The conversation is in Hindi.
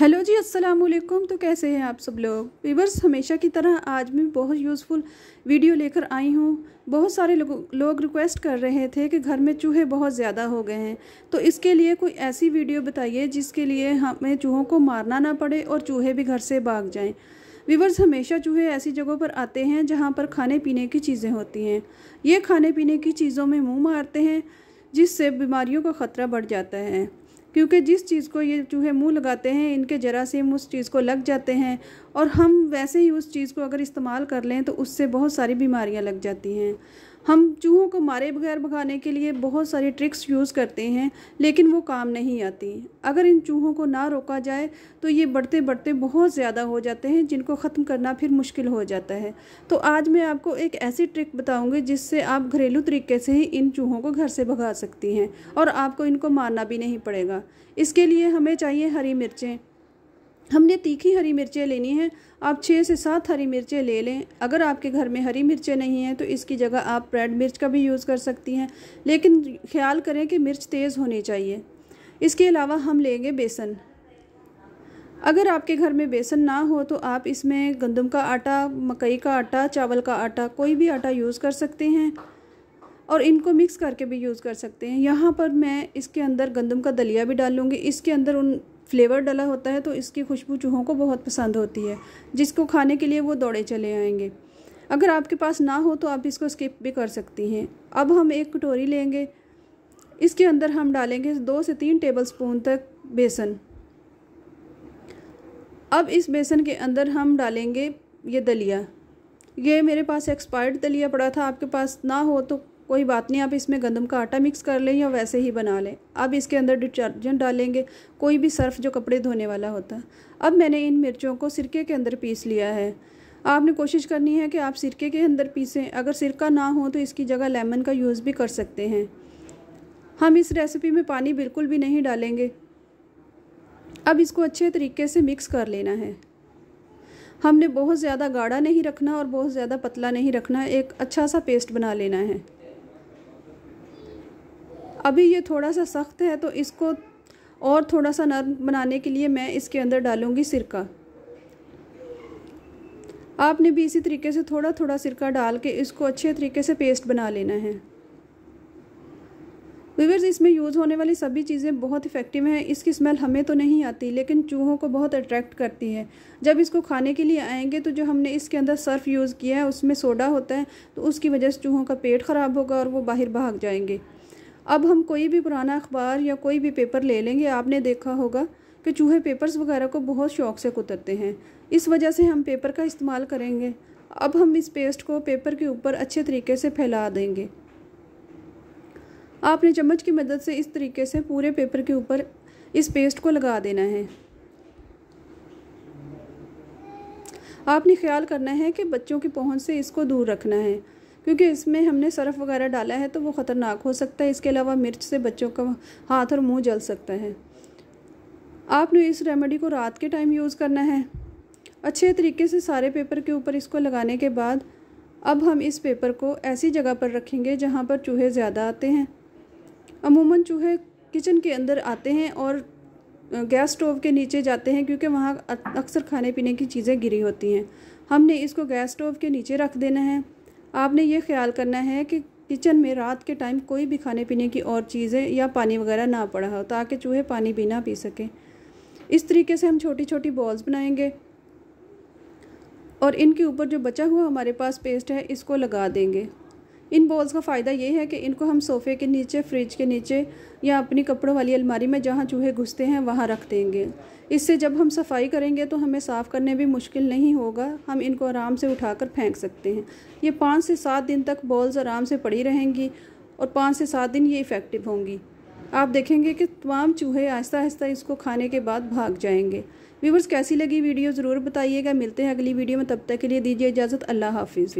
हेलो जी अस्सलाम वालेकुम तो कैसे हैं आप सब लोग वीवर्स हमेशा की तरह आज मैं बहुत यूज़फुल वीडियो लेकर आई हूँ बहुत सारे लोग लोग रिक्वेस्ट कर रहे थे कि घर में चूहे बहुत ज़्यादा हो गए हैं तो इसके लिए कोई ऐसी वीडियो बताइए जिसके लिए हमें चूहों को मारना ना पड़े और चूहे भी घर से भाग जाएँ वीवर्स हमेशा चूहे ऐसी जगहों पर आते हैं जहाँ पर खाने पीने की चीज़ें होती हैं ये खाने पीने की चीज़ों में मुँह मारते हैं जिससे बीमारियों का ख़तरा बढ़ जाता है क्योंकि जिस चीज़ को ये चूहे मुंह लगाते हैं इनके जरासीम उस चीज़ को लग जाते हैं और हम वैसे ही उस चीज़ को अगर इस्तेमाल कर लें तो उससे बहुत सारी बीमारियां लग जाती हैं हम चूहों को मारे बगैर भगाने के लिए बहुत सारी ट्रिक्स यूज़ करते हैं लेकिन वो काम नहीं आती अगर इन चूहों को ना रोका जाए तो ये बढ़ते बढ़ते बहुत ज़्यादा हो जाते हैं जिनको ख़त्म करना फिर मुश्किल हो जाता है तो आज मैं आपको एक ऐसी ट्रिक बताऊँगी जिससे आप घरेलू तरीके से ही इन चूहों को घर से भगा सकती हैं और आपको इनको मारना भी नहीं पड़ेगा इसके लिए हमें चाहिए हरी मिर्चें हमने तीखी हरी मिर्चें लेनी हैं आप छः से सात हरी मिर्चें ले लें अगर आपके घर में हरी मिर्चें नहीं हैं तो इसकी जगह आप रेड मिर्च का भी यूज़ कर सकती हैं लेकिन ख्याल करें कि मिर्च तेज़ होनी चाहिए इसके अलावा हम लेंगे बेसन अगर आपके घर में बेसन ना हो तो आप इसमें गंदम का आटा मकई का आटा चावल का आटा कोई भी आटा यूज़ कर सकते हैं और इनको मिक्स करके भी यूज़ कर सकते हैं यहाँ पर मैं इसके अंदर गंदम का दलिया भी डालूँगी इसके अंदर उन फ्लेवर डला होता है तो इसकी खुशबू चूहों को बहुत पसंद होती है जिसको खाने के लिए वो दौड़े चले आएंगे अगर आपके पास ना हो तो आप इसको स्किप भी कर सकती हैं अब हम एक कटोरी लेंगे इसके अंदर हम डालेंगे दो से तीन टेबल स्पून तक बेसन अब इस बेसन के अंदर हम डालेंगे ये दलिया ये मेरे पास एक्सपायर्ड दलिया पड़ा था आपके पास ना हो तो कोई बात नहीं आप इसमें गंदम का आटा मिक्स कर लें या वैसे ही बना लें अब इसके अंदर डिटर्जेंट डालेंगे कोई भी सर्फ जो कपड़े धोने वाला होता अब मैंने इन मिर्चों को सिरके के अंदर पीस लिया है आपने कोशिश करनी है कि आप सिरके के अंदर पीसें अगर सिरका ना हो तो इसकी जगह लेमन का यूज़ भी कर सकते हैं हम इस रेसिपी में पानी बिल्कुल भी नहीं डालेंगे अब इसको अच्छे तरीके से मिक्स कर लेना है हमने बहुत ज़्यादा गाढ़ा नहीं रखना और बहुत ज़्यादा पतला नहीं रखना एक अच्छा सा पेस्ट बना लेना है अभी ये थोड़ा सा सख्त है तो इसको और थोड़ा सा नरम बनाने के लिए मैं इसके अंदर डालूँगी सिरका आपने भी इसी तरीके से थोड़ा थोड़ा सिरका डाल के इसको अच्छे तरीके से पेस्ट बना लेना है वीवर्स इसमें यूज़ होने वाली सभी चीज़ें बहुत इफ़ेक्टिव हैं इसकी स्मेल हमें तो नहीं आती लेकिन चूहों को बहुत अट्रैक्ट करती है जब इसको खाने के लिए आएंगे तो जो हमने इसके अंदर सर्फ यूज़ किया है उसमें सोडा होता है तो उसकी वजह से चूहों का पेट ख़राब होगा और वो बाहर भाग जाएंगे अब हम कोई भी पुराना अखबार या कोई भी पेपर ले लेंगे आपने देखा होगा कि चूहे पेपर्स वगैरह को बहुत शौक से कुतरते हैं इस वजह से हम पेपर का इस्तेमाल करेंगे अब हम इस पेस्ट को पेपर के ऊपर अच्छे तरीके से फैला देंगे आपने चम्मच की मदद से इस तरीके से पूरे पेपर के ऊपर इस पेस्ट को लगा देना है आपने ख्याल करना है कि बच्चों की पहुंच से इसको दूर रखना है क्योंकि इसमें हमने सरफ वगैरह डाला है तो वो ख़तरनाक हो सकता है इसके अलावा मिर्च से बच्चों का हाथ और मुँह जल सकता है आपने इस रेमेडी को रात के टाइम यूज़ करना है अच्छे तरीके से सारे पेपर के ऊपर इसको लगाने के बाद अब हम इस पेपर को ऐसी जगह पर रखेंगे जहाँ पर चूहे ज़्यादा आते हैं अमूमन चूहे किचन के अंदर आते हैं और गैस स्टोव के नीचे जाते हैं क्योंकि वहाँ अक्सर खाने पीने की चीज़ें गिरी होती हैं हमने इसको गैस स्टोव के नीचे रख देना है आपने ये ख्याल करना है कि किचन में रात के टाइम कोई भी खाने पीने की और चीज़ें या पानी वगैरह ना पड़ा हो ताकि चूहे पानी भी ना पी सकें इस तरीके से हम छोटी छोटी बॉल्स बनाएंगे और इनके ऊपर जो बचा हुआ हमारे पास पेस्ट है इसको लगा देंगे इन बॉल्स का फ़ायदा ये है कि इनको हम सोफ़े के नीचे फ्रिज के नीचे या अपनी कपड़ों वाली अलमारी में जहाँ चूहे घुसते हैं वहाँ रख देंगे इससे जब हम सफाई करेंगे तो हमें साफ़ करने भी मुश्किल नहीं होगा हम इनको आराम से उठाकर फेंक सकते हैं ये पाँच से सात दिन तक बॉल्स आराम से पड़ी रहेंगी और पाँच से सात दिन ये इफ़ेक्टिव होंगी आप देखेंगे कि तमाम चूहे आहिस्ता आहिस्ता इसको खाने के बाद भाग जाएंगे व्यूवर्स कैसी लगी वीडियो ज़रूर बताइएगा मिलते हैं अगली वीडियो में तब तक के लिए दीजिए इजाज़त अल्लाह हाफिज़